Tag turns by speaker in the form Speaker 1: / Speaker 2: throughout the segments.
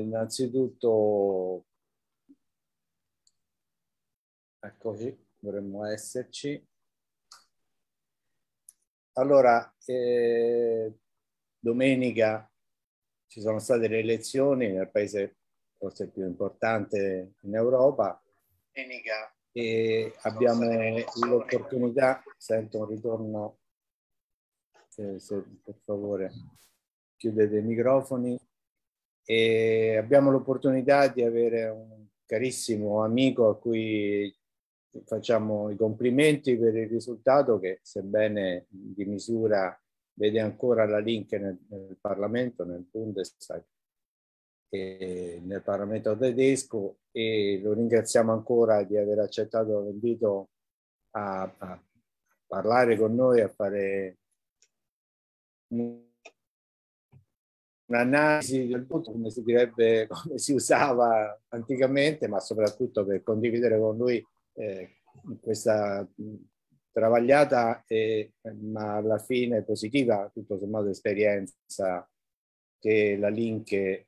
Speaker 1: Innanzitutto, eccoci, dovremmo esserci. Allora, eh, domenica ci sono state le elezioni nel paese forse più importante in Europa. Domenica. E abbiamo l'opportunità, sento un ritorno, eh, se, per favore chiudete i microfoni, e abbiamo l'opportunità di avere un carissimo amico a cui facciamo i complimenti per il risultato che sebbene di misura vede ancora la link nel, nel Parlamento, nel Bundestag, e nel Parlamento tedesco e lo ringraziamo ancora di aver accettato l'invito a, a parlare con noi, a fare un'analisi del punto come si direbbe, come si usava anticamente, ma soprattutto per condividere con lui eh, questa mm, travagliata e, ma alla fine positiva, tutto sommato, esperienza che la Link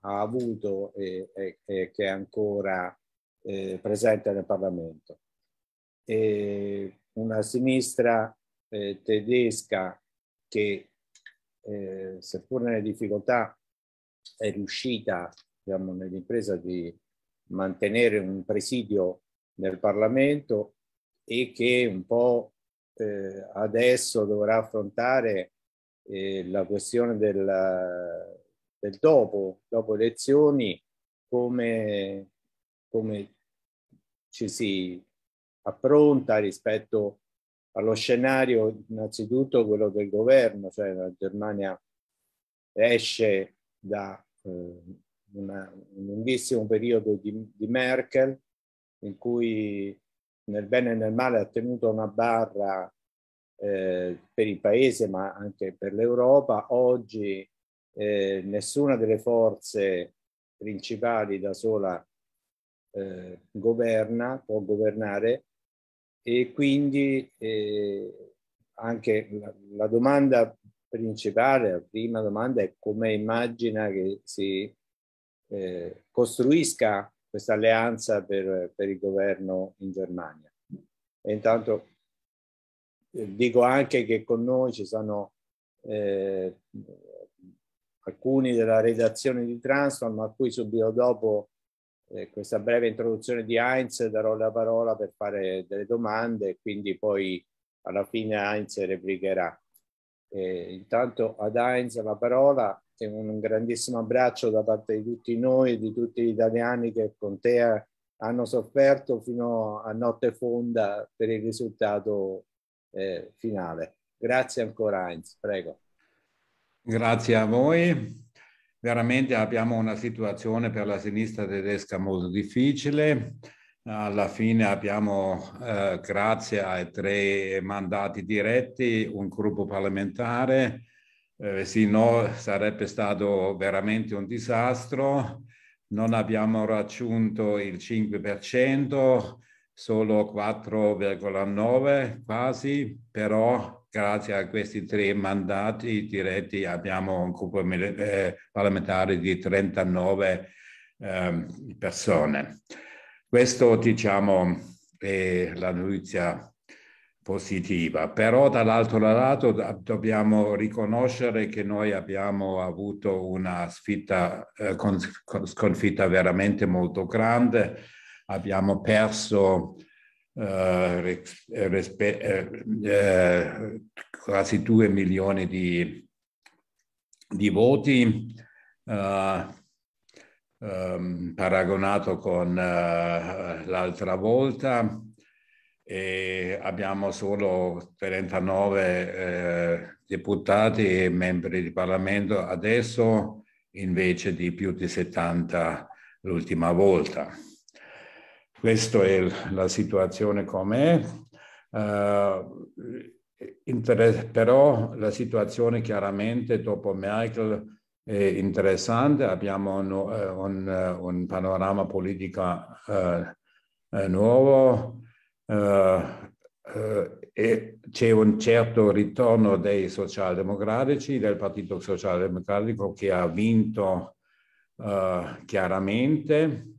Speaker 1: ha avuto e, e, e che è ancora eh, presente nel Parlamento. E una sinistra eh, tedesca che eh, seppur nelle difficoltà, è riuscita diciamo, nell'impresa di mantenere un presidio nel Parlamento e che un po' eh, adesso dovrà affrontare eh, la questione del, del dopo, dopo elezioni, come, come ci si appronta rispetto a allo scenario innanzitutto quello del governo, cioè la Germania esce da eh, una, un lunghissimo periodo di, di, Merkel in cui nel bene e nel male ha tenuto una barra eh, per il paese ma anche per l'Europa. Oggi eh, nessuna delle forze principali da sola eh, governa, può governare e quindi eh, anche la, la, domanda principale, la prima domanda è come immagina che si eh, costruisca questa alleanza per, per, il governo in Germania. E intanto eh, dico anche che con noi ci sono eh, alcuni della redazione di Transform a cui subito dopo eh, questa breve introduzione di Heinz darò la parola per fare delle domande e quindi poi alla fine Heinz replicherà. Eh, intanto ad Heinz la parola e un grandissimo abbraccio da parte di tutti noi e di tutti gli italiani che con te hanno sofferto fino a notte fonda per il risultato eh, finale. Grazie ancora Heinz, prego.
Speaker 2: Grazie a voi, veramente abbiamo una situazione per la sinistra tedesca molto difficile. Alla fine abbiamo, eh, grazie ai tre mandati diretti, un gruppo parlamentare. Eh, se no sarebbe stato veramente un disastro. Non abbiamo raggiunto il 5%, solo 4,9 quasi, però grazie a questi tre mandati diretti abbiamo un gruppo eh, parlamentare di 39 ehm, persone. Questo diciamo è la notizia positiva, però dall'altro lato dobbiamo riconoscere che noi abbiamo avuto una sfitta, eh, sconfitta veramente molto grande, abbiamo perso eh eh, eh, eh, quasi 2 milioni di, di voti, eh, ehm, paragonato con l'altra volta e abbiamo solo 39 deputati e membri di Parlamento adesso invece di più di 70 l'ultima volta. Questa è la situazione com'è. Uh, eh, però la situazione chiaramente dopo Merkel è interessante, abbiamo un, eh, un, un panorama politico uh, eh, nuovo uh, e c'è un certo ritorno dei socialdemocratici, del Partito Socialdemocratico che ha vinto chiaramente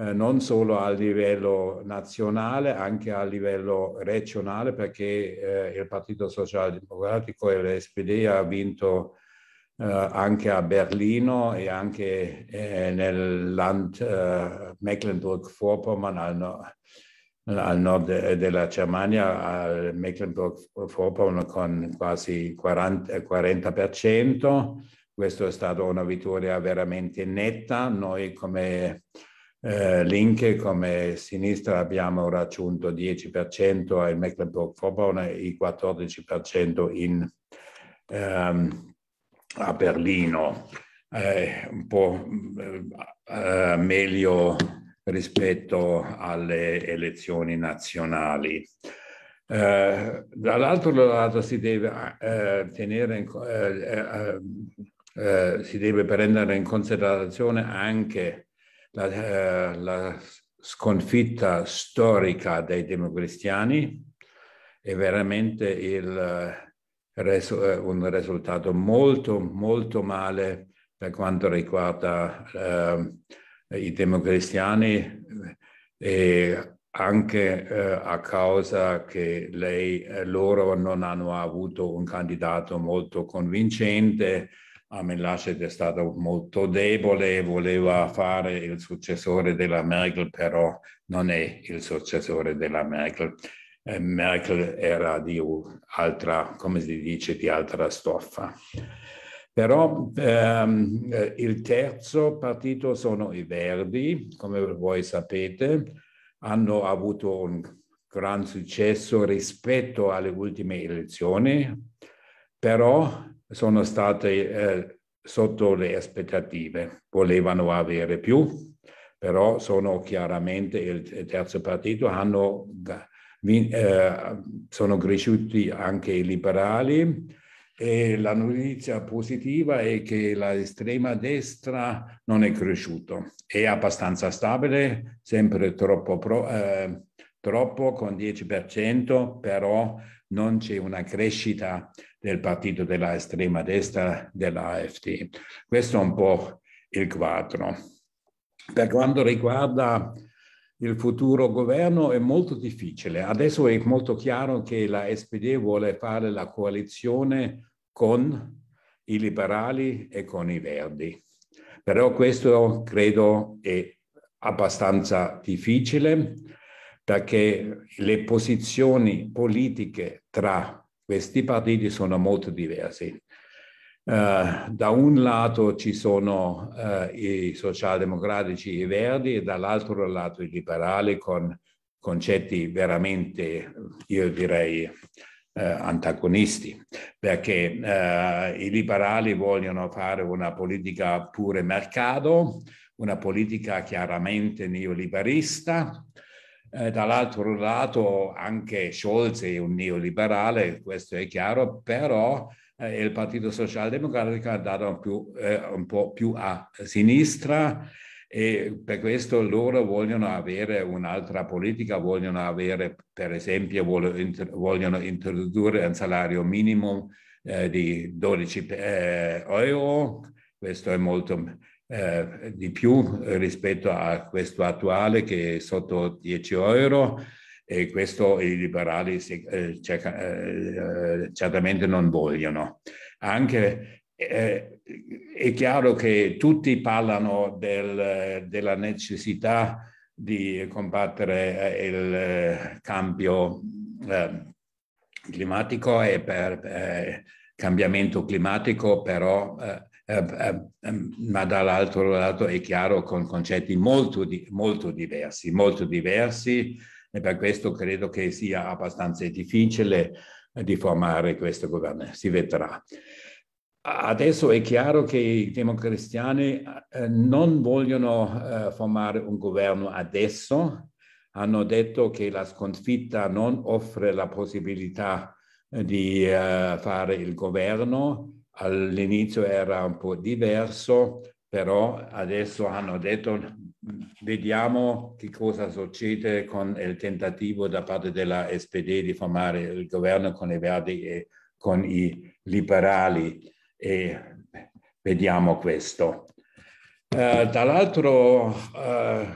Speaker 2: eh, non solo a livello nazionale, anche a livello regionale, perché eh, il Partito Socialdemocratico e l'SPD ha vinto eh, anche a Berlino e anche eh, nel Land eh, Mecklenburg-Vorpommern al, no al, nord della Germania, al Mecklenburg-Vorpommern con quasi 40, 40%. Questa è stata una vittoria veramente netta. Noi come eh, link come sinistra abbiamo raggiunto il 10% al Mecklenburg-Vorpommern e il 14% in, ehm, a Berlino, eh, un po' eh, meglio rispetto alle elezioni nazionali. Eh, dall'altro lato si deve eh, tenere in, eh, si deve prendere in considerazione anche la, eh, la sconfitta storica dei democristiani è veramente il, eh, eh, un risultato molto, molto male per quanto riguarda eh, i democristiani e anche eh, a causa che lei, loro non hanno avuto un candidato molto convincente Amelasset è stato molto debole, voleva fare il successore della Merkel, però non è il successore della Merkel. Eh, Merkel era di altra, come si dice, di altra stoffa. Però ehm, eh, il terzo partito sono i Verdi, come voi sapete, hanno avuto un gran successo rispetto alle ultime elezioni, però sono state eh, sotto le aspettative, volevano avere più, però sono chiaramente il terzo partito, hanno, eh, sono cresciuti anche i liberali e la notizia positiva è che l'estrema destra non è cresciuta, è abbastanza stabile, sempre troppo, pro, eh, troppo con 10%, però non c'è una crescita del partito della estrema destra dell'AFD. Questo è un po' il quadro. Per quanto riguarda il futuro governo è molto difficile. Adesso è molto chiaro che la SPD vuole fare la coalizione con i liberali e con i verdi. Però questo credo è abbastanza difficile perché le posizioni politiche tra questi partiti sono molto diversi. Uh, da un lato ci sono uh, i socialdemocratici e i verdi e dall'altro lato i liberali con concetti veramente, io direi, uh, antagonisti, perché i liberali vogliono fare una politica pure mercato, una politica chiaramente neoliberista, eh, dall'altro lato anche Scholz è un neoliberale, questo è chiaro, però eh, il Partito Socialdemocratico è andato più, eh, un po' più a sinistra e per questo loro vogliono avere un'altra politica, vogliono avere per esempio vogliono introdurre un salario minimo eh, di 12 eh, euro, questo è molto eh, di più eh, rispetto a questo attuale che è sotto 10 euro e questo i liberali si, eh, cerca, eh, eh certamente non vogliono. Anche eh, è chiaro che tutti parlano del, della necessità di combattere il cambio climatico e per cambiamento climatico, però eh, eh, eh, ma dall'altro lato è chiaro con concetti molto, molto diversi, molto diversi e per questo credo che sia abbastanza difficile di formare questo governo, si vedrà. Adesso è chiaro che i democristiani non vogliono formare un governo adesso, hanno detto che la sconfitta non offre la possibilità di fare il governo, all'inizio era un po' diverso, però adesso hanno detto vediamo che cosa succede con il tentativo da parte della SPD di formare il governo con i Verdi e con i liberali e vediamo questo. Eh, dall'altro eh,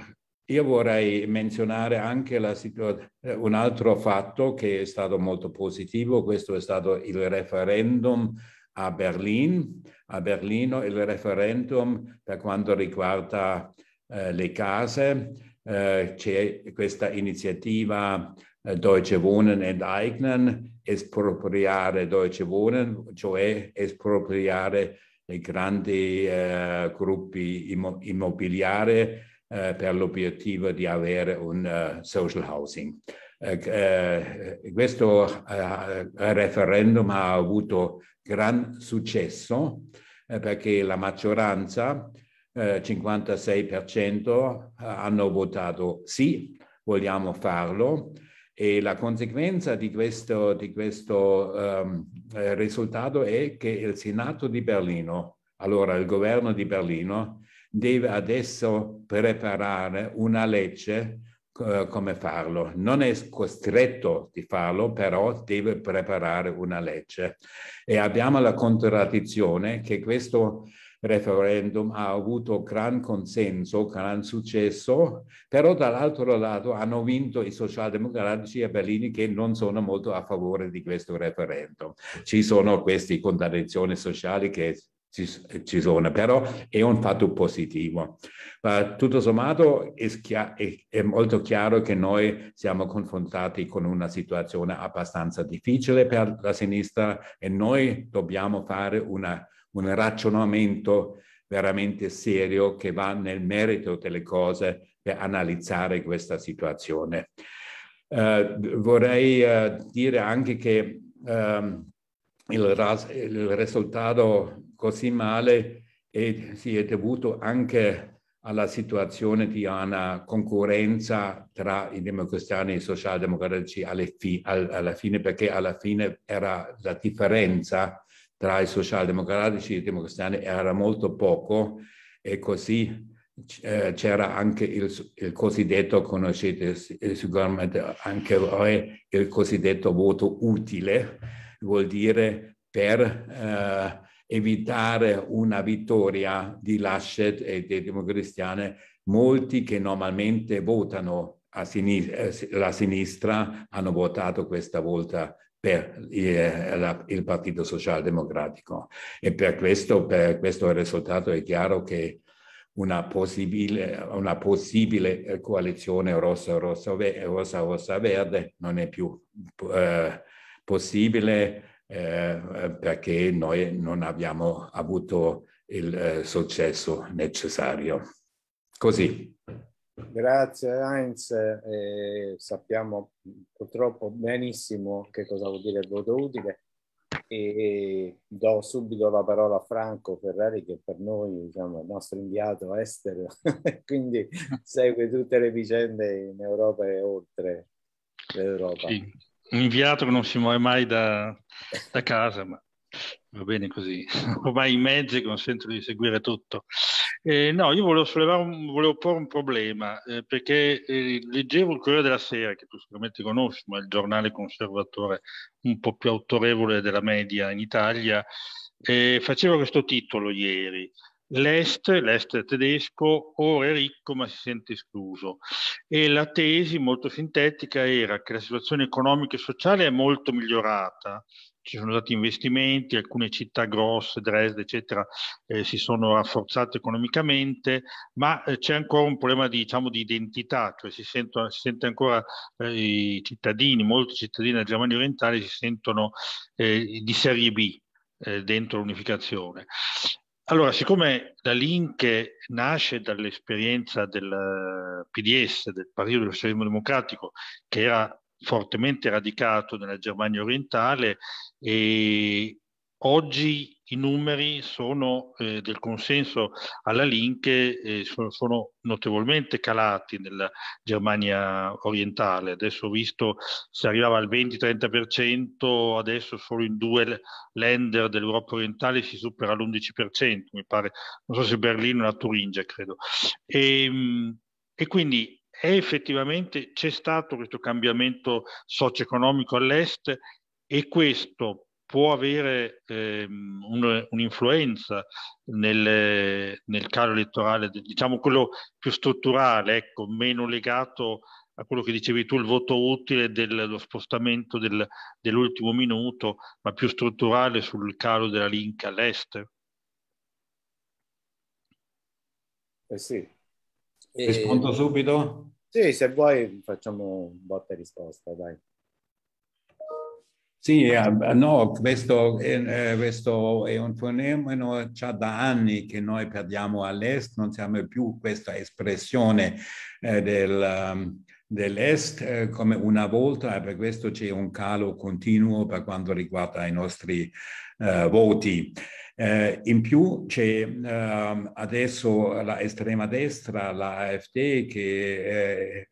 Speaker 2: io vorrei menzionare anche eh, un altro fatto che è stato molto positivo, questo è stato il referendum a Berlino, a Berlino il referendum per quanto riguarda eh, le case, eh, c'è questa iniziativa eh, Deutsche Wohnen enteignen, espropriare Deutsche Wohnen, cioè espropriare i grandi eh, gruppi immo immobiliari eh, per l'obiettivo di avere un uh, social housing. questo referendum ha avuto gran successo eh, perché la maggioranza, eh, 56%, eh, hanno votato sì, vogliamo farlo e la conseguenza di questo, di questo um, risultato è che il Senato di Berlino, allora il governo di Berlino, deve adesso preparare una legge eh, come farlo. Non è costretto di farlo, però deve preparare una legge. E abbiamo la contraddizione che questo referendum ha avuto gran consenso, gran successo, però dall'altro lato hanno vinto i socialdemocratici a Berlino che non sono molto a favore di questo referendum. Ci sono queste contraddizioni sociali che ci, ci sono, però è un fatto positivo. Ma tutto sommato è, chiaro, è, è molto chiaro che noi siamo confrontati con una situazione abbastanza difficile per la sinistra e noi dobbiamo fare una, un ragionamento veramente serio che va nel merito delle cose per analizzare questa situazione. Eh, vorrei eh, dire anche che eh, il, il risultato così male e si è dovuto anche alla situazione di una concorrenza tra i democristiani e i socialdemocratici alla fine, perché alla fine era la differenza tra i socialdemocratici e i democristiani era molto poco e così eh, c'era anche il, il, cosiddetto, conoscete eh, sicuramente anche voi, il cosiddetto voto utile, vuol dire per eh, evitare una vittoria di Laschet e dei democristiani, molti che normalmente votano a sinistra, eh, la sinistra hanno votato questa volta per il, eh, il Partito Socialdemocratico e per questo, per questo risultato è chiaro che una possibile, una possibile eh, coalizione rossa-rossa-verde non è più eh, possibile eh, perché noi non abbiamo avuto il eh, successo necessario. Così.
Speaker 1: Grazie Heinz, eh, sappiamo purtroppo benissimo che cosa vuol dire il voto utile e do subito la parola a Franco Ferrari che per noi diciamo, è il nostro inviato estero, quindi segue tutte le vicende in Europa e oltre l'Europa. Sì
Speaker 3: un inviato che non si muove mai da, da casa, ma va bene così. Ormai i mezzi consentono di seguire tutto. Eh, no, io volevo, un, volevo, porre un problema, eh, perché eh, leggevo il Corriere della Sera, che tu sicuramente conosci, ma è il giornale conservatore un po' più autorevole della media in Italia, faceva questo titolo ieri, l'Est, l'Est tedesco, ora è ricco ma si sente escluso. E la tesi molto sintetica era che la situazione economica e sociale è molto migliorata, ci sono stati investimenti, alcune città grosse, Dresda, eccetera, eh, si sono rafforzate economicamente, ma eh, c'è ancora un problema di, diciamo, di identità, cioè si, sentono, si sente ancora eh, i cittadini, molti cittadini della Germania orientale si sentono eh, di serie B eh, dentro l'unificazione. Allora, siccome la Link nasce dall'esperienza del eh, PDS, del Partito del Socialismo Democratico, che era fortemente radicato nella Germania orientale, e oggi i numeri sono, eh, del consenso alla Linke eh, sono, sono, notevolmente calati nella Germania orientale. Adesso ho visto si arrivava al 20-30%, adesso solo in due lender dell'Europa orientale si supera l'11%, mi pare, non so se Berlino o la Turingia, credo. E, ehm, e quindi effettivamente c'è stato questo cambiamento socio-economico all'est e questo può avere eh, un, un'influenza nel, nel calo elettorale, diciamo quello più strutturale, ecco, meno legato a quello che dicevi tu, il voto utile dello spostamento del, dell'ultimo minuto, ma più strutturale sul calo della link all'est.
Speaker 1: Eh sì. Rispondo eh, subito? Sì, se vuoi facciamo botta e risposta, dai.
Speaker 2: Sì, eh, no, questo è, eh, questo è, un fenomeno già da anni che noi perdiamo all'est, non siamo più questa espressione eh, del, um, dell'est come una volta, e per questo c'è un calo continuo per quanto riguarda i nostri uh, voti. Uh, in più c'è uh, adesso la estrema destra, la AfD, che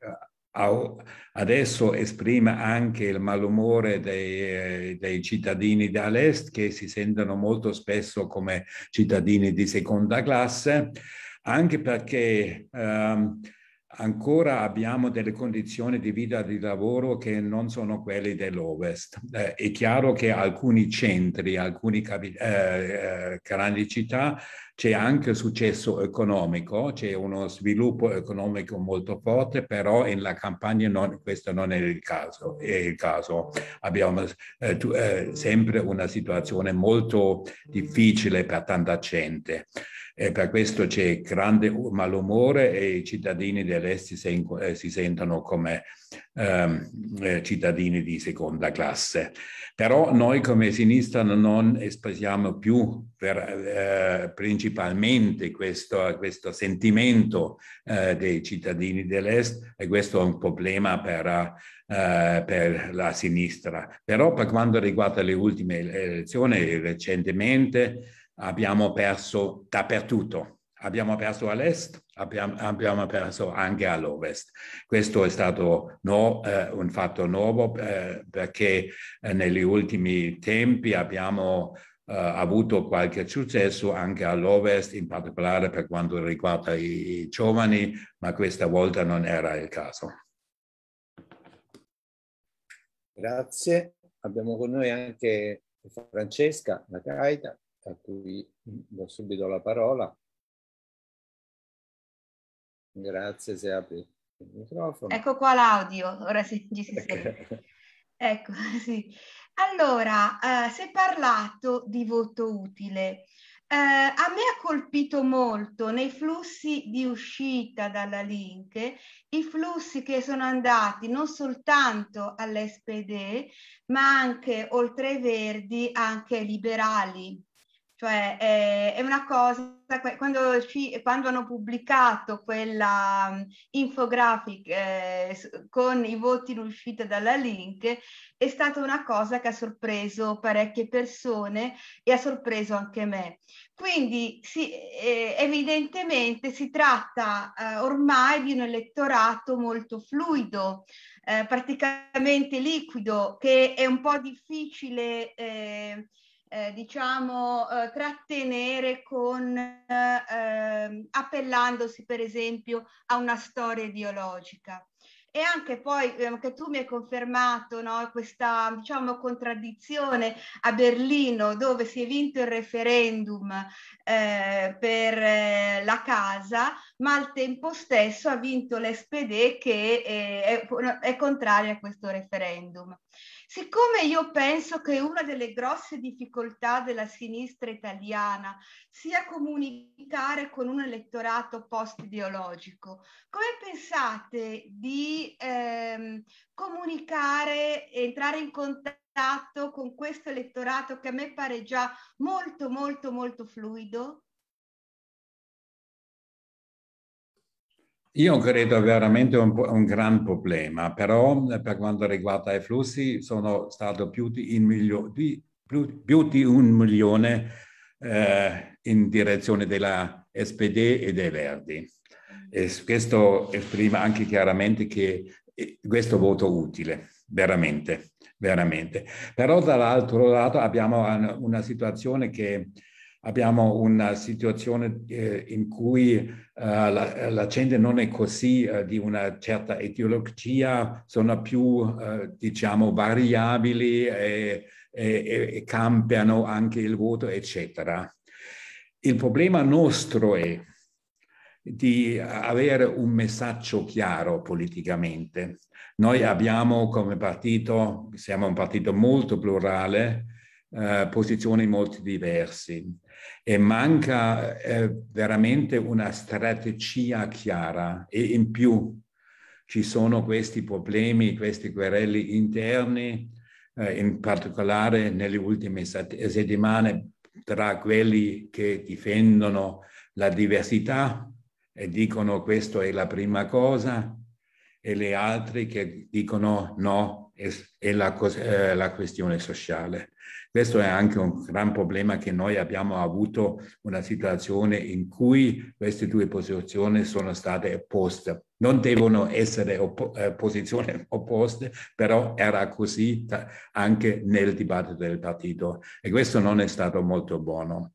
Speaker 2: adesso esprime anche il malumore dei, eh, dei cittadini dall'est che si sentono molto spesso come cittadini di seconda classe, anche perché... Um, ancora abbiamo delle condizioni di vita e di lavoro che non sono quelle dell'Ovest. Eh, è chiaro che alcuni centri, alcune eh, eh, grandi città c'è anche successo economico, c'è uno sviluppo economico molto forte, però in la campagna non, questo non è il caso. È il caso. Abbiamo eh, tu, eh, sempre una situazione molto difficile per tanta gente e per questo c'è grande malumore e i cittadini dell'est si, sen si sentono come ehm, eh, cittadini di seconda classe. Però noi come sinistra non esprimiamo più per, eh, principalmente questo, questo sentimento eh, dei cittadini dell'est e questo è un problema per, eh, per la sinistra. Però per quanto riguarda le ultime elezioni recentemente, abbiamo perso dappertutto. Abbiamo perso all'est, abbiamo, abbiamo perso anche all'ovest. Questo è stato no, eh, un fatto nuovo eh, perché eh, negli ultimi tempi abbiamo eh, avuto qualche successo anche all'ovest, in particolare per quanto riguarda i, i giovani, ma questa volta non era il caso.
Speaker 1: Grazie. Abbiamo con noi anche Francesca Lacaita, a cui do subito la parola. Grazie se apri il microfono. Ecco
Speaker 4: qua l'audio, ora sì, ci si ecco. sente. ecco, sì. Allora, eh, si è parlato di voto utile. Eh, a me ha colpito molto nei flussi di uscita dalla Link i flussi che sono andati non soltanto all'SPD ma anche oltre ai Verdi anche ai liberali cioè è, eh, è una cosa, quando, quando, hanno pubblicato quella mm, infographic eh, con i voti riusciti dalla Link, è stata una cosa che ha sorpreso parecchie persone e ha sorpreso anche me. Quindi sì, eh, evidentemente si tratta eh, ormai di un elettorato molto fluido, eh, praticamente liquido, che è un po' difficile Eh, eh, diciamo, eh, trattenere con, eh, appellandosi per esempio a una storia ideologica. E anche poi, anche ehm, tu mi hai confermato no, questa diciamo, contraddizione a Berlino dove si è vinto il referendum eh, per eh, la casa, ma al tempo stesso ha vinto l'SPD che eh, è, è contraria a questo referendum. Siccome io penso che una delle grosse difficoltà della sinistra italiana sia comunicare con un elettorato post-ideologico, come pensate di ehm, comunicare, entrare in contatto con questo elettorato che a me pare già molto, molto, molto fluido?
Speaker 2: Io credo veramente un, un gran problema, però eh, per quanto riguarda i flussi sono stato più di un, milio, di, più, più di un milione eh, in direzione della SPD e dei Verdi. E questo esprime anche chiaramente che eh, questo voto è utile, veramente, veramente. Però dall'altro lato abbiamo una situazione che abbiamo una situazione eh, in cui eh, la, la, gente non è così eh, di una certa etiologia, sono più, eh, diciamo, variabili e, e, e cambiano anche il voto, eccetera. Il problema nostro è di avere un messaggio chiaro politicamente. Noi abbiamo come partito, siamo un partito molto plurale, eh, posizioni molto diverse e manca eh, veramente una strategia chiara e in più ci sono questi problemi, questi querelle interni, eh, in particolare nelle ultime settimane tra quelli che difendono la diversità e dicono questa è la prima cosa e le altre che dicono no, e la, eh, la, questione sociale. Questo è anche un gran problema che noi abbiamo avuto una situazione in cui queste due posizioni sono state opposte. Non devono essere oppo eh, posizioni opposte, però era così anche nel dibattito del partito e questo non è stato molto buono.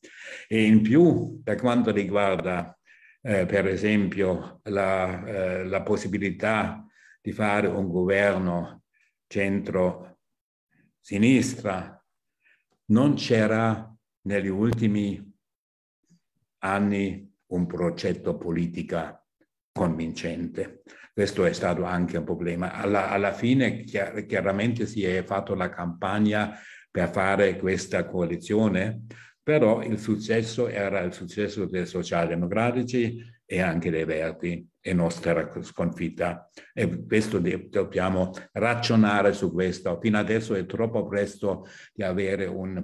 Speaker 2: E in più, per quanto riguarda eh, per esempio la, eh, la possibilità di fare un governo centro-sinistra, non c'era negli ultimi anni un progetto politico convincente. Questo è stato anche un problema. Alla, alla fine chiar, chiaramente si è fatta la campagna per fare questa coalizione, però il successo era il successo dei socialdemocratici e anche dei Verdi e nostra sconfitta. E questo dobbiamo ragionare su questo. Fino adesso è troppo presto di avere un,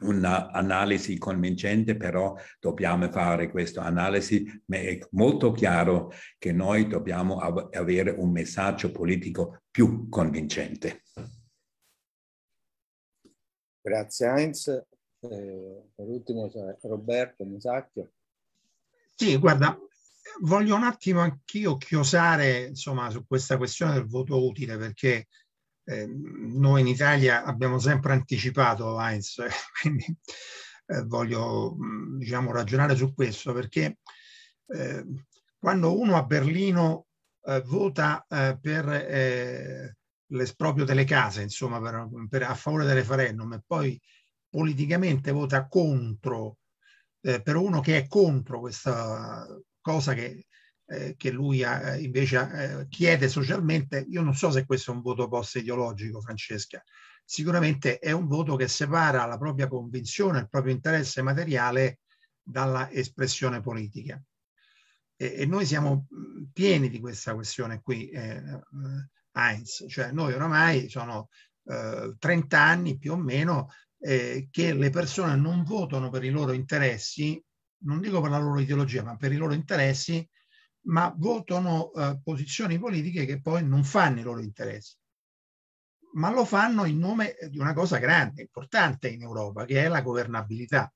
Speaker 2: un'analisi convincente, però dobbiamo fare questa analisi, ma è molto chiaro che noi dobbiamo av- avere un messaggio politico più convincente.
Speaker 1: Grazie Heinz. Eh, per ultimo Roberto Musacchio.
Speaker 5: Sì, guarda, voglio un attimo anch'io chiosare insomma, su questa questione del voto utile perché eh, noi in Italia abbiamo sempre anticipato Heinz, quindi eh, voglio diciamo, ragionare su questo perché eh, quando uno a Berlino eh, vota eh, per eh, l'esproprio delle case, insomma, per, per, a favore del referendum e poi politicamente vota contro eh, per uno che è contro questa cosa che, eh, che lui ha, eh, invece eh, chiede socialmente, io non so se questo è un voto post-ideologico, Francesca, sicuramente è un voto che separa la propria convinzione, il proprio interesse materiale dalla espressione politica. E, e noi siamo pieni di questa questione qui, eh, eh, Heinz, cioè noi oramai sono 30 anni più o meno eh, che le persone non votano per i loro interessi, non dico per la loro ideologia, ma per i loro interessi, ma votano eh, posizioni politiche che poi non fanno i loro interessi. Ma lo fanno in nome di una cosa grande, importante in Europa, che è la governabilità.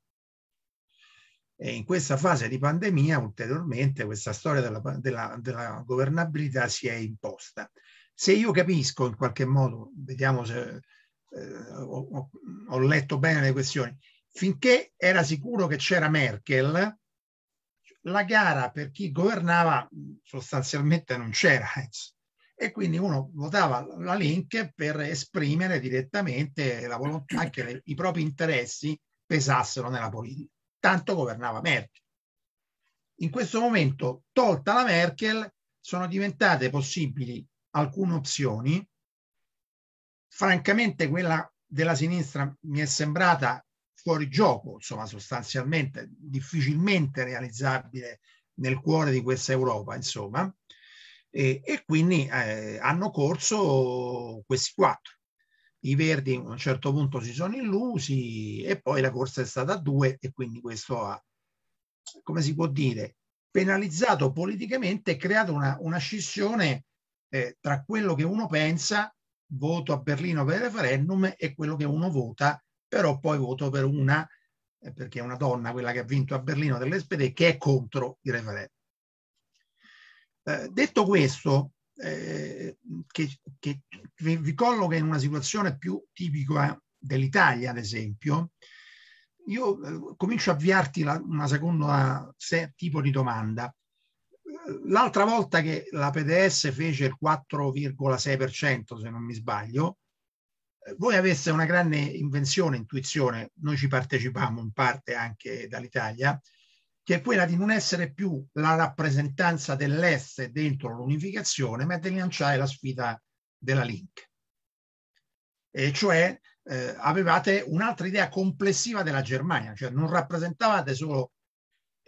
Speaker 5: E in questa fase di pandemia, ulteriormente, questa storia della, della, della governabilità si è imposta. Se io capisco in qualche modo, vediamo se eh, ho, ho, letto bene le questioni, finché era sicuro che c'era Merkel, la gara per chi governava sostanzialmente non c'era. E quindi uno votava la link per esprimere direttamente la volontà che le, i propri interessi pesassero nella politica. Tanto governava Merkel. In questo momento, tolta la Merkel, sono diventate possibili alcune opzioni francamente quella della sinistra mi è sembrata fuori gioco, insomma sostanzialmente difficilmente realizzabile nel cuore di questa Europa, insomma, e, e quindi eh, hanno corso questi quattro. I Verdi a un certo punto si sono illusi e poi la corsa è stata a due e quindi questo ha, come si può dire, penalizzato politicamente e creato una, una scissione eh, tra quello che uno pensa voto a Berlino per il referendum e quello che uno vota, però poi voto per una, eh, perché è una donna quella che ha vinto a Berlino dell'SPD, che è contro il referendum. Eh, detto questo, eh, che, che, vi colloca in una situazione più tipica dell'Italia, ad esempio, io eh, comincio a avviarti la, una seconda se, tipo di domanda l'altra volta che la PDS fece il 4,6%, se non mi sbaglio, eh, voi aveste una grande invenzione, intuizione, noi ci partecipavamo in parte anche dall'Italia, che è quella di non essere più la rappresentanza dell'Est dentro l'unificazione, ma di lanciare la sfida della Link. E cioè eh, avevate un'altra idea complessiva della Germania, cioè non rappresentavate solo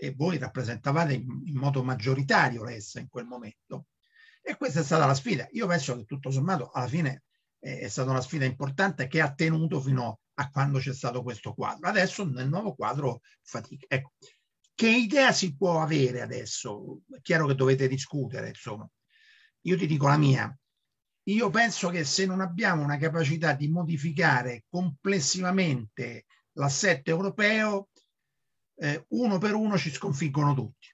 Speaker 5: e voi rappresentavate in, modo maggioritario l'essa in quel momento. E questa è stata la sfida. Io penso che tutto sommato alla fine è stata una sfida importante che ha tenuto fino a quando c'è stato questo quadro. Adesso nel nuovo quadro fatica. Ecco, che idea si può avere adesso? È chiaro che dovete discutere, insomma. Io ti dico la mia. Io penso che se non abbiamo una capacità di modificare complessivamente l'assetto europeo, eh, uno per uno ci sconfiggono tutti.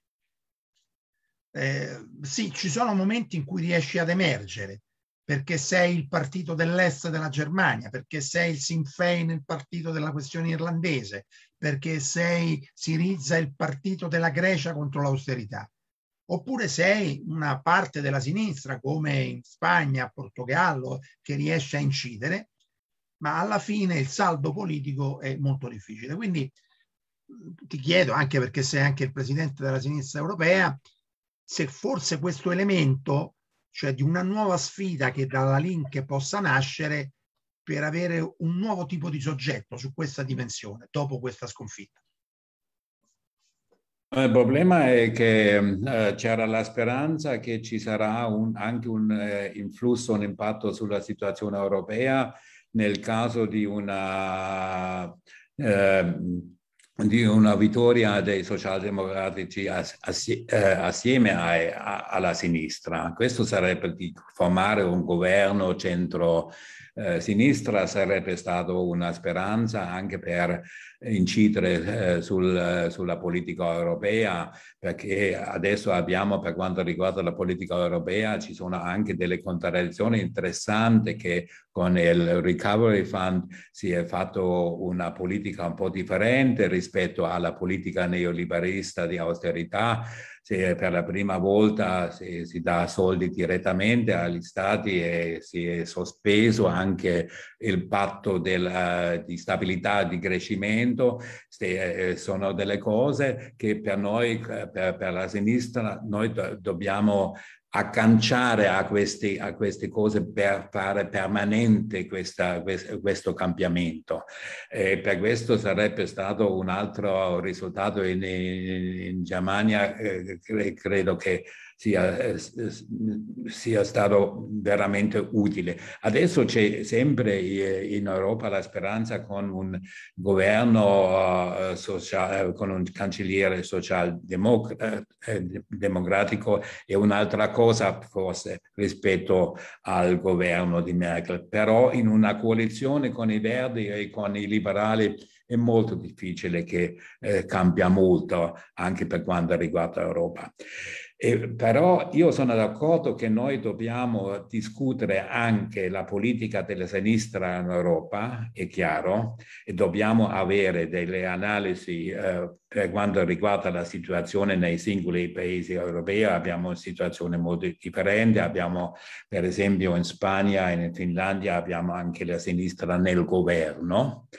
Speaker 5: Eh, sì, ci sono momenti in cui riesci ad emergere, perché sei il partito dell'est della Germania, perché sei il Sinn Féin, il partito della questione irlandese, perché sei Siriza, il partito della Grecia contro l'austerità. Oppure sei una parte della sinistra, come in Spagna, Portogallo, che riesce a incidere, ma alla fine il saldo politico è molto difficile. Quindi ti chiedo, anche perché sei anche il presidente della sinistra europea, se forse questo elemento, cioè di una nuova sfida che dalla Link possa nascere per avere un nuovo tipo di soggetto su questa dimensione dopo questa sconfitta.
Speaker 2: Eh, il problema è che eh, c'era la speranza che ci sarà un, anche un eh, influsso, un impatto sulla situazione europea nel caso di una eh, di una vittoria dei socialdemocratici eh, assieme alla sinistra. Questo sarebbe di formare un governo centro-sinistra, eh, sarebbe stata una speranza anche per incidere eh, sul, eh, sulla politica europea, perché adesso abbiamo per quanto riguarda la politica europea ci sono anche delle contraddizioni interessanti che con il Recovery Fund si è fatto una politica un po' differente rispetto alla politica neoliberista di austerità se per la prima volta si, si dà soldi direttamente agli stati e si è sospeso anche il patto del, eh, di stabilità di crescimento, se, eh, sono delle cose che per noi, eh, per, per la sinistra, noi do, dobbiamo agganciare a, questi, a queste cose per fare permanente questa, questo cambiamento. E per questo sarebbe stato un altro risultato in, in Germania, eh, credo che sia, eh, eh, sia stato veramente utile. Adesso c'è sempre eh, in Europa la speranza con un governo sociale, con un cancelliere socialdemocratico è un'altra cosa forse rispetto al governo di Merkel, però in una coalizione con i verdi e con i liberali è molto difficile che eh, cambia molto anche per quanto riguarda l'Europa. Eh, però io sono d'accordo che noi dobbiamo discutere anche la politica della sinistra in Europa, è chiaro, e dobbiamo avere delle analisi eh, per quanto riguarda la situazione nei singoli paesi europei. Abbiamo una situazione molto differente, abbiamo per esempio in Spagna e in Finlandia abbiamo anche la sinistra nel governo.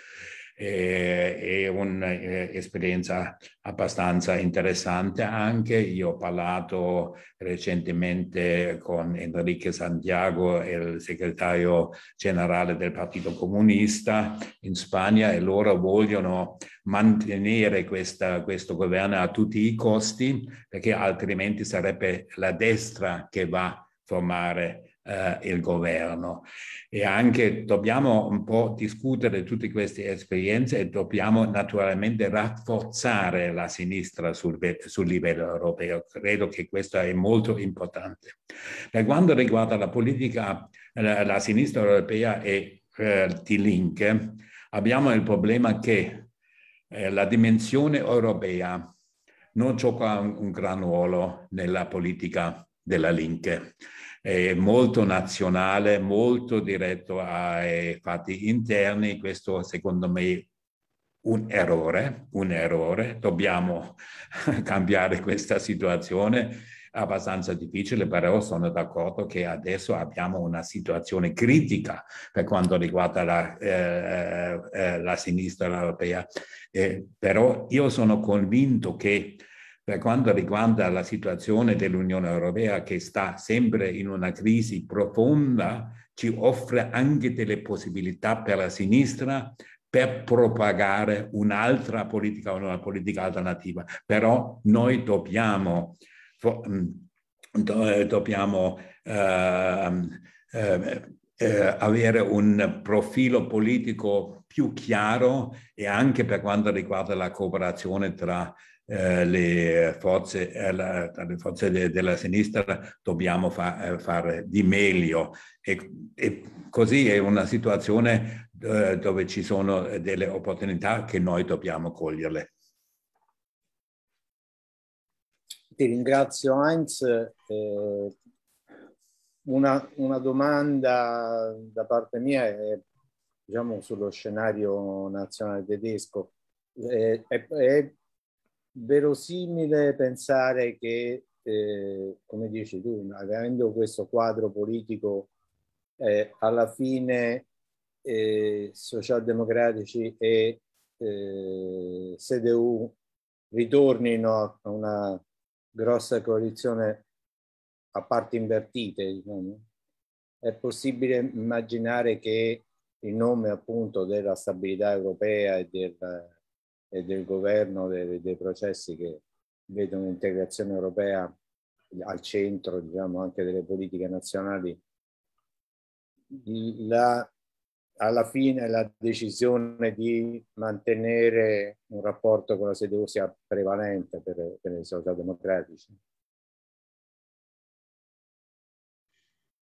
Speaker 2: Eh, è un'esperienza eh, abbastanza interessante anche. Io ho parlato recentemente con Enrique Santiago, il segretario generale del Partito Comunista in Spagna e loro vogliono mantenere questa, questo governo a tutti i costi perché altrimenti sarebbe la destra che va a formare eh, il governo. E anche dobbiamo un po' discutere tutte queste esperienze e dobbiamo naturalmente rafforzare la sinistra sul, sul livello europeo. Credo che questo è molto importante. Per quanto riguarda la politica, eh, la, la sinistra europea e eh, di Link, abbiamo il problema che eh, la dimensione europea non gioca un, un gran ruolo nella politica della Link eh, molto nazionale, molto diretto ai eh, fatti interni, questo secondo me un errore, un errore, dobbiamo cambiare questa situazione abbastanza difficile, però sono d'accordo che adesso abbiamo una situazione critica per quanto riguarda la, eh, eh, eh la sinistra europea. Eh, però io sono convinto che per quanto riguarda la situazione dell'Unione Europea che sta sempre in una crisi profonda, ci offre anche delle possibilità per la sinistra per propagare un'altra politica, una politica alternativa. Però noi dobbiamo, mm, dobbiamo eh, eh, avere un profilo politico più chiaro e anche per quanto riguarda la cooperazione tra eh, le forze, eh, la, alle forze de, della sinistra dobbiamo fa, eh, fare di meglio. E, e, così è una situazione dove ci sono delle opportunità che noi dobbiamo
Speaker 1: coglierle. Ti ringrazio Heinz. Una, una, domanda da parte mia è diciamo, sullo scenario nazionale tedesco. È, è, è verosimile pensare che, eh, come dici tu, avendo questo quadro politico, eh, alla fine eh, socialdemocratici e eh, CDU ritornino a una grossa coalizione a parti invertite. Diciamo. È possibile immaginare che in nome appunto della stabilità europea e del e del governo dei, dei processi che vedono l'integrazione europea al centro diciamo, anche delle politiche nazionali, la, alla fine la decisione di mantenere un rapporto con la sede sia prevalente per, per i socialdemocratici?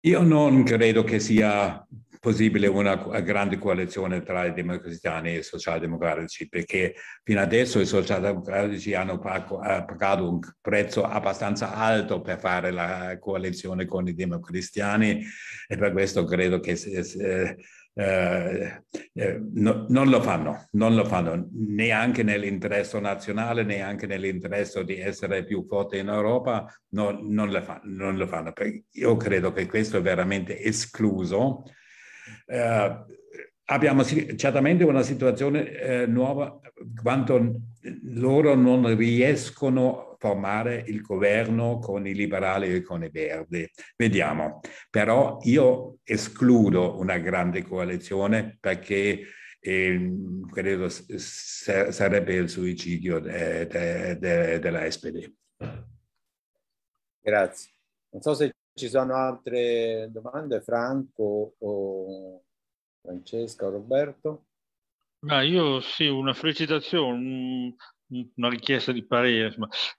Speaker 1: Io non credo che sia
Speaker 2: possibile una grande coalizione tra i democristiani e i socialdemocratici, perché fino adesso i socialdemocratici hanno pagato un prezzo abbastanza alto per fare la coalizione con i democristiani e per questo credo che... Eh, eh, eh, no, non lo fanno, non lo fanno neanche nell'interesse nazionale, neanche nell'interesse di essere più forte in Europa, no, non, lo fanno, non lo fanno. Io credo che questo è veramente escluso eh, abbiamo certamente una situazione eh, nuova quanto loro non riescono a formare il governo con i liberali e con i verdi. Vediamo. Però io escludo una grande coalizione perché eh, credo sarebbe il suicidio della de, de, de SPD.
Speaker 1: Grazie. Non so se ci sono altre domande, Franco o Francesca o Roberto?
Speaker 3: Ma ah, io sì, una felicitazione, una richiesta di parere.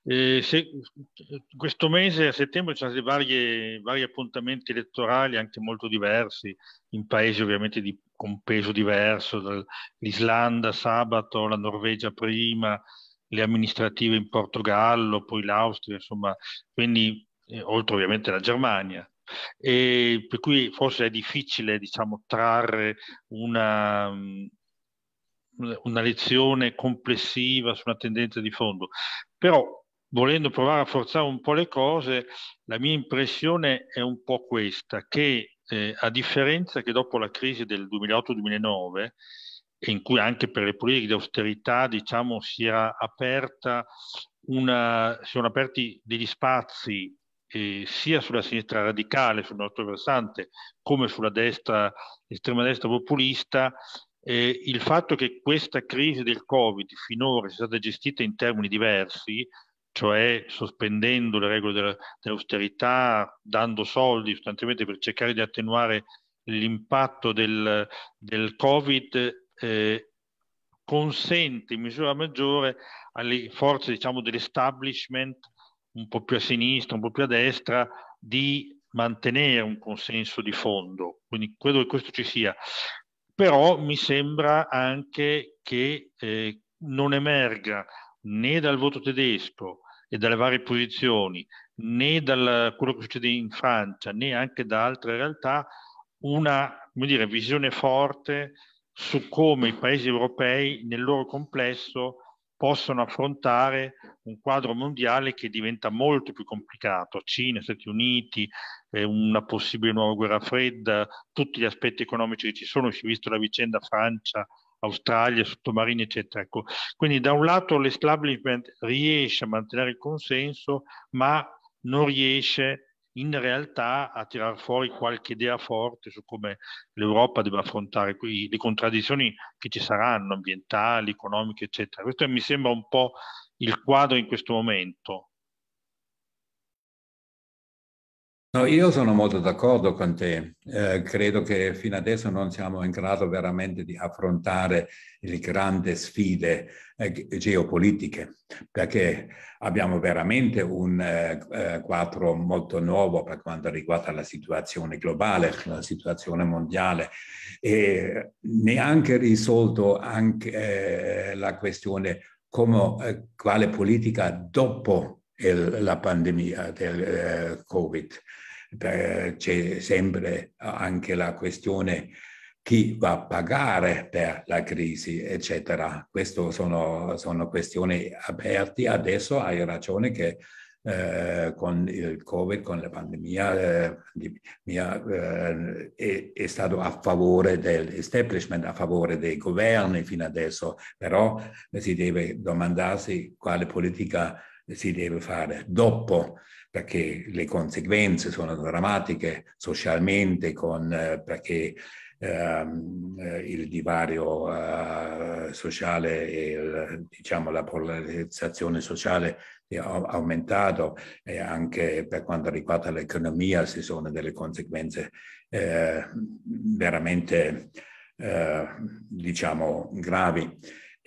Speaker 3: Eh, se, questo mese a settembre ci sono stati vari appuntamenti elettorali anche molto diversi, in paesi ovviamente di, con peso diverso, l'Islanda sabato, la Norvegia prima, le amministrative in Portogallo, poi l'Austria, insomma, quindi eh, oltre ovviamente alla Germania. E per cui forse è difficile diciamo, trarre una, mm, una lezione complessiva su una tendenza di fondo. Però volendo provare a forzare un po' le cose, la mia impressione è un po' questa, che eh, a differenza che dopo la crisi del 2008-2009, in cui anche per le politiche di austerità diciamo, si, era aperta una, si sono aperti degli spazi eh, sia sulla sinistra radicale, sul nostro versante, come sulla destra, estrema destra populista, eh, il fatto che questa crisi del Covid finora sia stata gestita in termini diversi, cioè sospendendo le regole dell'austerità, dando soldi sostanzialmente per cercare di attenuare l'impatto del, del Covid, eh, consente in misura maggiore alle forze diciamo, dell'establishment un po' più a sinistra, un po' più a destra, di mantenere un consenso di fondo. Quindi credo che questo ci sia. Però mi sembra anche che eh, non emerga né dal voto tedesco e dalle varie posizioni, né da quello che succede in Francia, né anche da altre realtà, una dire, visione forte su come i paesi europei nel loro complesso possono affrontare un quadro mondiale che diventa molto più complicato, Cina, Stati Uniti, eh, una possibile nuova guerra fredda, tutti gli aspetti economici che ci sono, si è visto la vicenda Francia, Australia, sottomarini, eccetera. Ecco. Quindi da un lato l'establishment riesce a mantenere il consenso, ma non riesce in realtà a tirar fuori qualche idea forte su come l'Europa deve affrontare le contraddizioni che ci saranno, ambientali, economiche, eccetera. Questo mi sembra un po' il quadro in questo momento.
Speaker 2: No, io sono molto d'accordo con te. Eh, credo che fino adesso non siamo in grado veramente di affrontare le grandi sfide eh, geopolitiche, perché abbiamo veramente un eh, eh, quadro molto nuovo per quanto riguarda la situazione globale, la situazione mondiale e neanche risolto anche, eh, la questione come, eh, quale politica dopo il, la pandemia del eh, Covid. C'è sempre anche la questione chi va a pagare per la crisi, eccetera. Queste sono, sono, questioni aperte. Adesso hai ragione che eh, con il Covid, con la pandemia, eh, mia, eh, è, è, stato a favore dell'establishment, a favore dei governi fino adesso, però si deve domandarsi quale politica si deve fare dopo, perché le conseguenze sono drammatiche socialmente, con, eh, perché ehm, eh, il divario eh, sociale e il, diciamo, la polarizzazione sociale è aumentato e anche per quanto riguarda l'economia ci sono delle conseguenze eh, veramente eh, diciamo gravi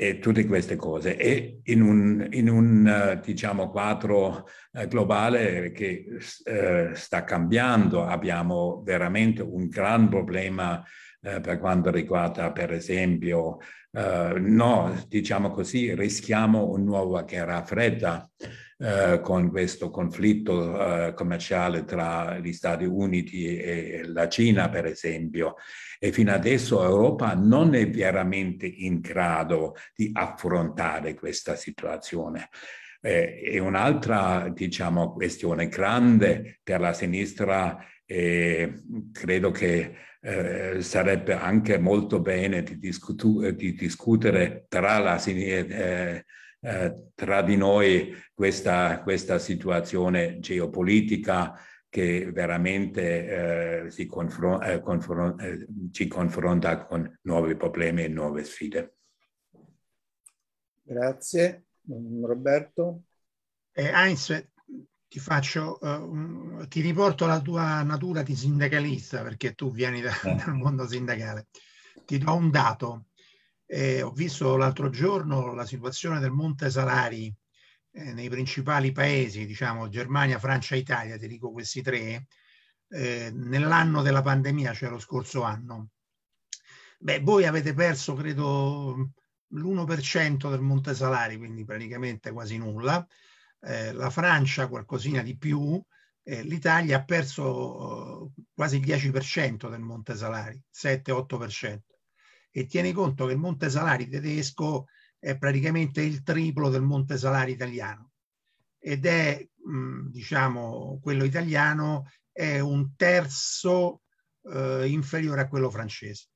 Speaker 2: e tutte queste cose. E in un, in un eh, diciamo, quadro eh, globale che eh, sta cambiando, abbiamo veramente un gran problema eh, per quanto riguarda, per esempio, eh, no, diciamo così, rischiamo una nuova guerra fredda. Eh, con questo conflitto eh, commerciale tra gli Stati Uniti e la Cina, per esempio. E fino adesso l'Europa non è veramente in grado di affrontare questa situazione. Eh, e un'altra, diciamo, questione grande per la sinistra e credo che eh, sarebbe anche molto bene di, discutu- di discutere tra la, eh, eh, tra di noi questa, questa situazione geopolitica che veramente eh, confron eh, confron eh, ci confronta con nuovi problemi e nuove sfide.
Speaker 5: Grazie. Roberto? Eh, Heinz, ti, faccio, uh, ti riporto la tua natura di sindacalista, perché tu vieni da, dal mondo sindacale. Ti do un dato. Eh, ho visto l'altro giorno la situazione del monte salari eh, nei principali paesi, diciamo Germania, Francia, Italia, ti dico questi tre, eh, nell'anno della pandemia, cioè lo scorso anno. Beh, voi avete perso, credo, l'1% del monte salari, quindi praticamente quasi nulla. Eh, la Francia qualcosina di più, l'Italia ha perso eh, quasi il 10% del monte salari, 7-8% e tieni conto che il monte salari tedesco è praticamente il triplo del monte salari italiano ed è, mm, diciamo, quello italiano è un terzo eh, inferiore a quello francese.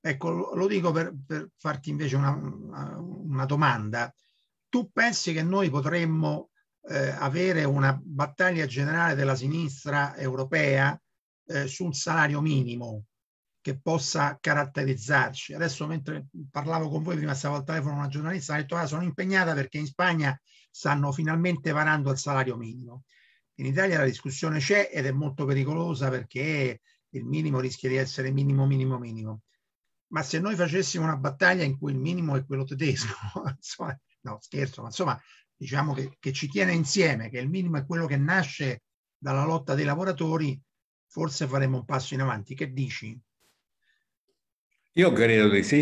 Speaker 5: Ecco, lo dico per, per farti invece una, una, domanda. Tu pensi che noi potremmo eh, avere una battaglia generale della sinistra europea eh, sul salario minimo? che possa caratterizzarci. Adesso mentre parlavo con voi, prima stavo al telefono una giornalista, ha detto ah, sono impegnata perché in Spagna stanno finalmente varando il salario minimo. In Italia la discussione c'è ed è molto pericolosa perché il minimo rischia di essere minimo, minimo, minimo. Ma se noi facessimo una battaglia in cui il minimo è quello tedesco, insomma, no scherzo, ma insomma diciamo che, che ci tiene insieme, che il minimo è quello che nasce dalla lotta dei lavoratori, forse faremo un passo in avanti. Che dici?
Speaker 2: Io credo di sì.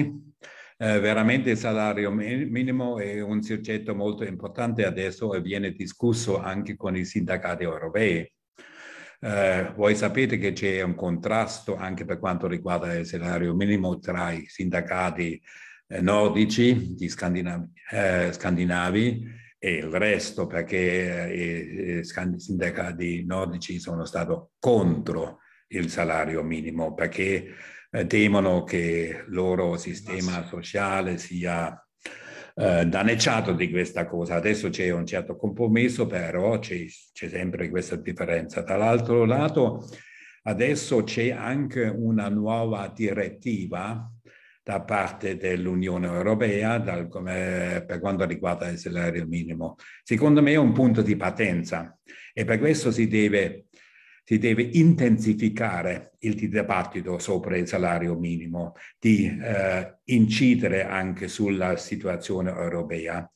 Speaker 2: Eh, veramente il salario minimo è un soggetto molto importante adesso e viene discusso anche con i sindacati europei. Eh, voi sapete che c'è un contrasto anche per quanto riguarda il salario minimo tra i sindacati eh, nordici, gli scandinavi, eh, scandinavi e il resto, perché eh, i, i sindacati nordici sono stati contro il salario minimo, perché eh, temono che il loro sistema sociale sia eh, danneggiato di questa cosa. Adesso c'è un certo compromesso, però c'è, c'è sempre questa differenza. Dall'altro lato, adesso c'è anche una nuova direttiva da parte dell'Unione Europea dal, come, per quanto riguarda il salario minimo. Secondo me è un punto di partenza e per questo si deve si deve intensificare il dibattito sopra il salario minimo, di eh, incidere anche sulla situazione europea.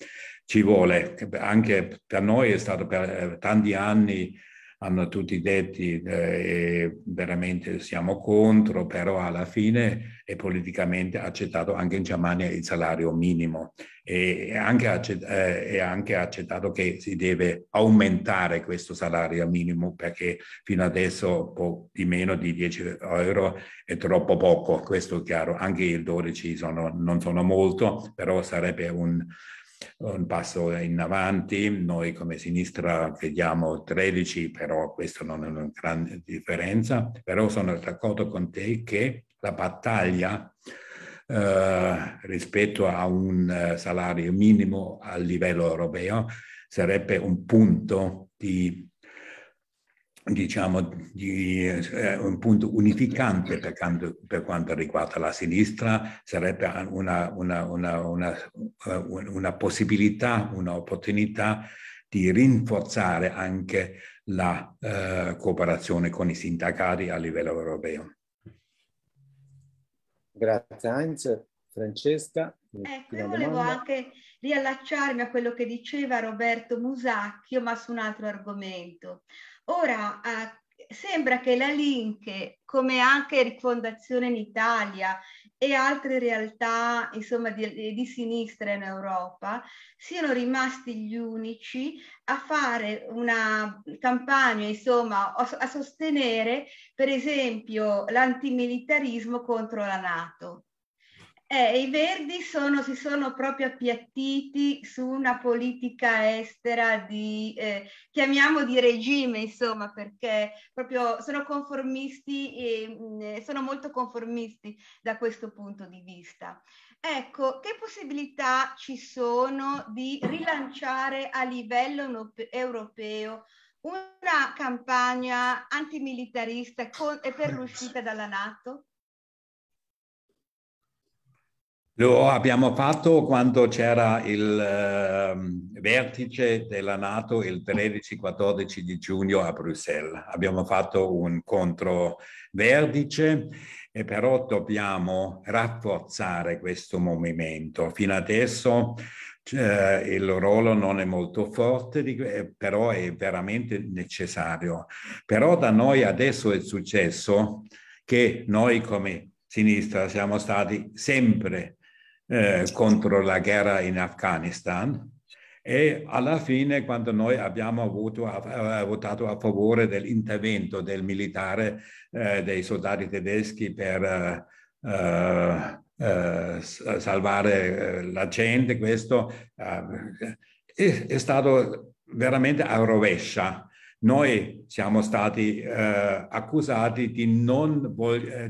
Speaker 2: Ci vuole, anche per noi è stato per eh, tanti anni hanno tutti detto eh, veramente siamo contro, però alla fine è politicamente accettato anche in Germania il salario minimo e anche eh, è anche accettato che si deve aumentare questo salario minimo perché fino adesso po- di meno di 10 euro è troppo poco, questo è chiaro, anche il 12 sono, non sono molto, però sarebbe un un passo in avanti, noi come sinistra vediamo 13, però questo non è una grande differenza, però sono d'accordo con te che la battaglia eh, rispetto a un eh, salario minimo a livello europeo sarebbe un punto di diciamo, di, eh, un punto unificante per quanto, per quanto, riguarda la sinistra, sarebbe una, una, una, una eh, possibilità, un'opportunità di rinforzare anche la eh, cooperazione con i sindacati a livello europeo.
Speaker 1: Grazie Heinz. Francesca. Ecco,
Speaker 4: io volevo anche riallacciarmi a quello che diceva Roberto Musacchio, ma su un altro argomento. Ora, eh, sembra che la Linke, come anche Rifondazione in Italia e altre realtà insomma, di, di sinistra in Europa, siano rimasti gli unici a fare una campagna, insomma, a sostenere per esempio l'antimilitarismo contro la Nato. Eh, I Verdi sono, si sono proprio appiattiti su una politica estera di, eh, chiamiamo di regime, insomma, perché proprio sono conformisti e ehm, mh, eh, sono molto conformisti da questo punto di vista. Ecco, che possibilità ci sono di rilanciare a livello europeo una campagna antimilitarista con, per l'uscita dalla Nato?
Speaker 2: Lo abbiamo fatto quando c'era il eh, vertice della Nato il 13-14 di giugno a Bruxelles. Abbiamo fatto un controvertice e però dobbiamo rafforzare questo movimento. Fino adesso eh, il ruolo non è molto forte, di, eh, però è veramente necessario. Però da noi adesso è successo che noi come sinistra siamo stati sempre eh, contro la guerra in Afghanistan e alla fine quando noi abbiamo a, votato a favore dell'intervento del militare eh, dei soldati tedeschi per eh, eh salvare eh, la gente, questo è, è, stato veramente a rovescia noi siamo stati eh, accusati di non,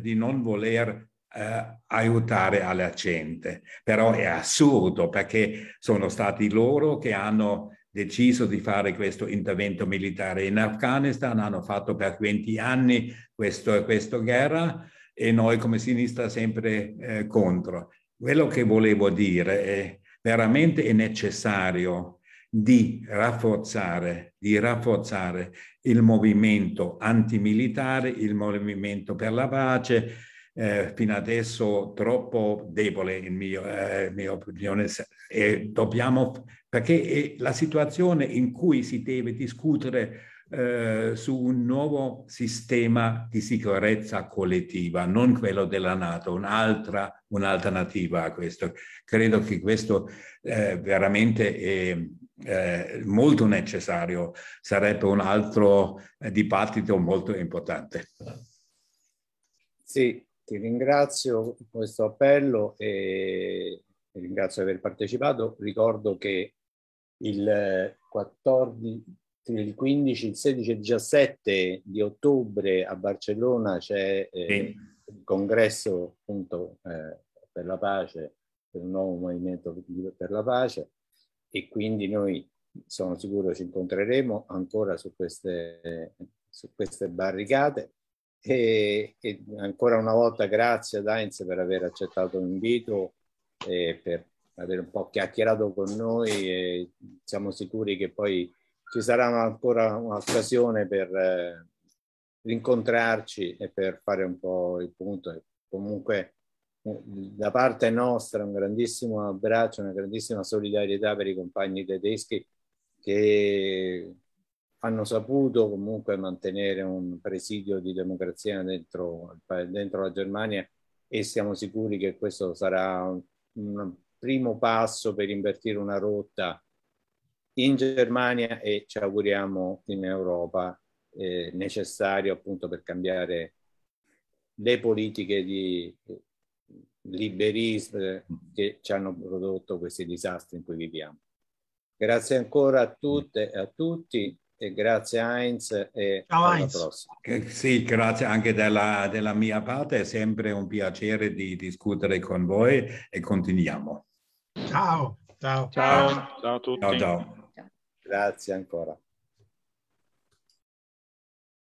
Speaker 2: di non, voler eh, aiutare alla gente. Però è assurdo perché sono stati loro che hanno deciso di fare questo intervento militare in Afghanistan, hanno fatto per 20 anni questo, questa guerra e noi come sinistra sempre eh, contro. Quello che volevo dire è veramente è necessario di rafforzare, di rafforzare il movimento antimilitare, il movimento per la pace, eh, fino adesso troppo debole, in eh, mia eh, opinione. E dobbiamo, perché eh, la situazione in cui si deve discutere eh, su un nuovo sistema di sicurezza collettiva, non quello della Nato, un'altra, un'alternativa a questo. Credo che questo eh, veramente è eh, molto necessario, sarebbe un altro eh, dibattito molto importante.
Speaker 1: Sì, ti ringrazio per questo appello e ringrazio di aver partecipato. Ricordo che il 14, il 15, il 16 e il 17 di ottobre a Barcellona c'è eh, il congresso appunto eh, per la pace, per il nuovo movimento per la pace e quindi noi sono sicuro ci incontreremo ancora su queste, su queste barricate e, e, ancora una volta grazie ad Heinz per aver accettato l'invito e per aver un po' chiacchierato con noi e siamo sicuri che poi ci sarà ancora un'occasione per eh, rincontrarci e per fare un po' il punto. Comunque eh, da parte nostra un grandissimo abbraccio, una grandissima solidarietà per i compagni tedeschi che hanno saputo comunque mantenere un presidio di democrazia dentro, dentro la Germania e siamo sicuri che questo sarà un, un primo passo per invertire una rotta in Germania e ci auguriamo in Europa eh, necessario appunto per cambiare le politiche di eh, liberismo che ci hanno prodotto questi disastri in cui viviamo. Grazie ancora a tutte e a tutti e grazie Heinz e Ciao, Heinz. prossima. Sì, grazie anche della, della, mia parte, è sempre un
Speaker 2: piacere di discutere con voi e continuiamo.
Speaker 5: Ciao, ciao.
Speaker 1: Ciao, ciao a tutti. Ciao, ciao. Grazie ancora.